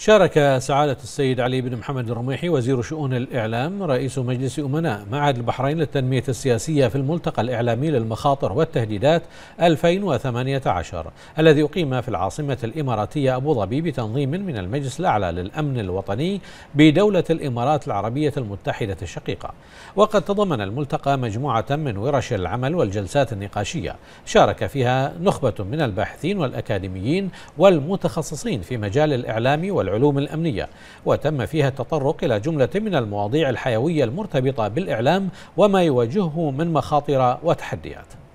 شارك سعادة السيد علي بن محمد الرميحي وزير شؤون الإعلام رئيس مجلس أمناء معهد البحرين للتنمية السياسية في الملتقى الإعلامي للمخاطر والتهديدات 2018 الذي أقيم في العاصمة الإماراتية أبو ظبي بتنظيم من المجلس الأعلى للأمن الوطني بدولة الإمارات العربية المتحدة الشقيقة وقد تضمن الملتقى مجموعة من ورش العمل والجلسات النقاشية شارك فيها نخبة من الباحثين والأكاديميين والمتخصصين في مجال الإعلام وال والعلوم الأمنية وتم فيها التطرق إلى جملة من المواضيع الحيوية المرتبطة بالإعلام وما يواجهه من مخاطر وتحديات